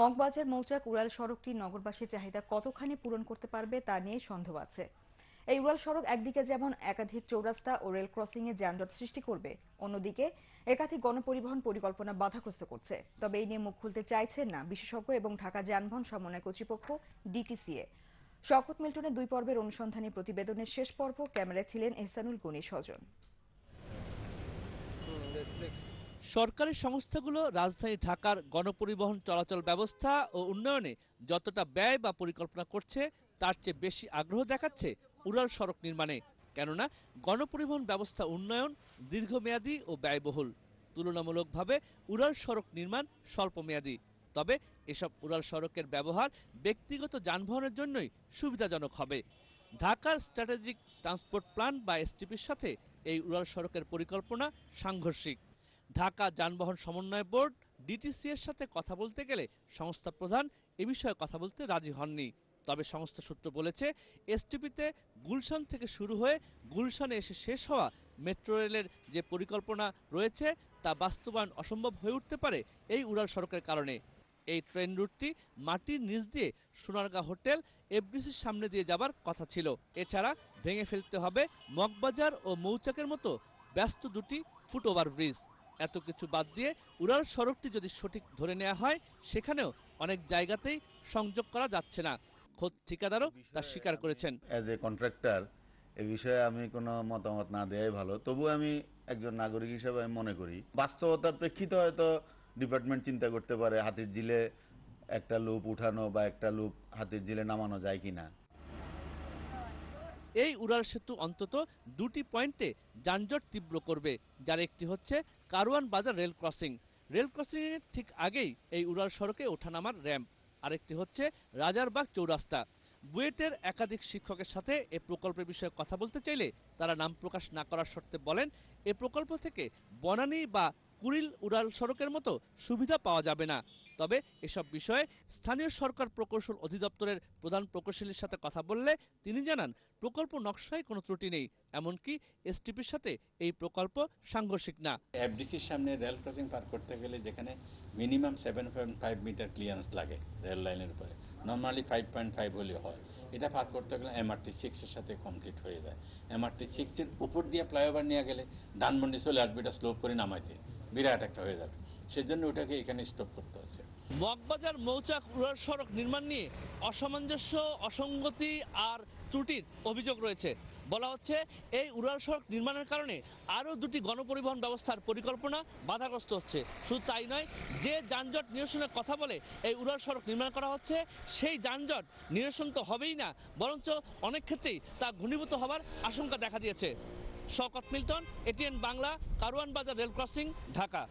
মগবাজার মৌচাক উড়াল সড়কটি নগরবাসীর চাহিদা কতখানি পূরণ করতে পারবে তা নিয়ে সন্দেহ আছে এই উড়াল সড়ক একদিকে যেমন একাধিক চৌরাস্তা ও রেল ক্রসিং এ যানজট সৃষ্টি করবে অন্যদিকে একাধিক গণপরিবহন পরিকল্পনা বাধাগ্রস্ত করছে তবে এই নিয়ে মুখ খুলতে চাইছেন না বিশেষজ্ঞ এবং ঢাকা যানবাহন সমন্বয় কর্তৃপক্ষ ডিটিসিএ শকত মিল্টনের দুই পর্বের অনুসন্ধানী প্রতিবেদনের শেষ পর্ব ক্যামেরায় ছিলেন এহসানুল গনি স্বজন সরকারি সংস্থাগুলো রাজধানী ঢাকার গণপরিবহন চলাচল ব্যবস্থা ও উন্নয়নে যতটা ব্যয় বা পরিকল্পনা করছে তার চেয়ে বেশি আগ্রহ দেখাচ্ছে উড়াল সড়ক নির্মাণে কেননা গণপরিবহন ব্যবস্থা উন্নয়ন দীর্ঘমেয়াদী ও ব্যয়বহুল তুলনামূলকভাবে উড়াল সড়ক নির্মাণ স্বল্পমেয়াদী তবে এসব উড়াল সড়কের ব্যবহার ব্যক্তিগত যানবাহনের জন্যই সুবিধাজনক হবে ঢাকার স্ট্র্যাটেজিক ট্রান্সপোর্ট প্ল্যান বা এসটিপির সাথে এই উড়াল সড়কের পরিকল্পনা সাংঘর্ষিক ঢাকা যানবাহন সমন্বয় বোর্ড ডিটিসি এর সাথে কথা বলতে গেলে সংস্থা প্রধান এ বিষয়ে কথা বলতে রাজি হননি তবে সংস্থা সূত্র বলেছে এসটিপিতে গুলশান থেকে শুরু হয়ে গুলশানে এসে শেষ হওয়া মেট্রো রেলের যে পরিকল্পনা রয়েছে তা বাস্তবায়ন অসম্ভব হয়ে উঠতে পারে এই উড়াল সড়কের কারণে এই ট্রেন রুটটি মাটির নিচ দিয়ে সোনারগা হোটেল এফডিসির সামনে দিয়ে যাবার কথা ছিল এছাড়া ভেঙে ফেলতে হবে মগবাজার ও মৌচাকের মতো ব্যস্ত দুটি ফুটওভার ব্রিজ এত কিছু বাদ দিয়ে উড়াল সড়কটি যদি সঠিক ধরে নেওয়া হয় সেখানেও অনেক জায়গাতেই সংযোগ করা যাচ্ছে না খোদ ঠিকাদারও তা স্বীকার করেছেন অ্যাজ এ কন্ট্রাক্টর এ বিষয়ে আমি কোনো মতামত না দেওয়াই ভালো তবু আমি একজন নাগরিক হিসেবে আমি মনে করি বাস্তবতার প্রেক্ষিতে হয়তো ডিপার্টমেন্ট চিন্তা করতে পারে হাতির জিলে একটা লুপ উঠানো বা একটা লুপ হাতির জিলে নামানো যায় কিনা এই উড়াল সেতু অন্তত দুটি পয়েন্টে যানজট তীব্র করবে যার একটি হচ্ছে কারওয়ান বাজার রেল ক্রসিং রেল ক্রসিংয়ের ঠিক আগেই এই উড়াল সড়কে ওঠানামার র্যাম্প আরেকটি হচ্ছে রাজারবাগ চৌরাস্তা বুয়েটের একাধিক শিক্ষকের সাথে এ প্রকল্পের বিষয়ে কথা বলতে চাইলে তারা নাম প্রকাশ না করার শর্তে বলেন এ প্রকল্প থেকে বনানী বা কুড়িল উড়াল সড়কের মতো সুবিধা পাওয়া যাবে না তবে এসব বিষয়ে স্থানীয় সরকার প্রকৌশল অধিদপ্তরের প্রধান প্রকৌশলীর সাথে কথা বললে তিনি জানান প্রকল্প নকশায় কোনো ত্রুটি নেই এমনকি এসটিপির সাথে এই প্রকল্প সাংঘর্ষিক না এফডিসির সামনে রেল ক্রসিং পার করতে গেলে যেখানে minimum seven point five meter clearance লাগে রেল লাইনের উপরে নর্মালি ফাইভ পয়েন্ট ফাইভ হলে হয় এটা পার করতে গেলে এমআরটি সিক্সের সাথে কমপ্লিট হয়ে যায় এমআরটি সিক্সের উপর দিয়ে ফ্লাইওভার নিয়ে গেলে ডানমন্ডি চলে আসবে এটা স্লো করে নামাইতে বিরাট একটা হয়ে যাবে সেজন্য ওটাকে এখানে স্টপ করতে হচ্ছে মগবাজার মৌচাক উড়াল সড়ক নির্মাণ নিয়ে অসামঞ্জস্য অসঙ্গতি আর ত্রুটির অভিযোগ রয়েছে বলা হচ্ছে এই উড়াল সড়ক নির্মাণের কারণে আরও দুটি গণপরিবহন ব্যবস্থার পরিকল্পনা বাধাগ্রস্ত হচ্ছে শুধু তাই নয় যে যানজট নিরসনের কথা বলে এই উড়াল সড়ক নির্মাণ করা হচ্ছে সেই যানজট নিরসন তো হবেই না বরঞ্চ অনেক ক্ষেত্রেই তা ঘনীভূত হবার আশঙ্কা দেখা দিয়েছে শকত মিল্টন এটিএন বাংলা কারওয়ান বাজার রেল ক্রসিং ঢাকা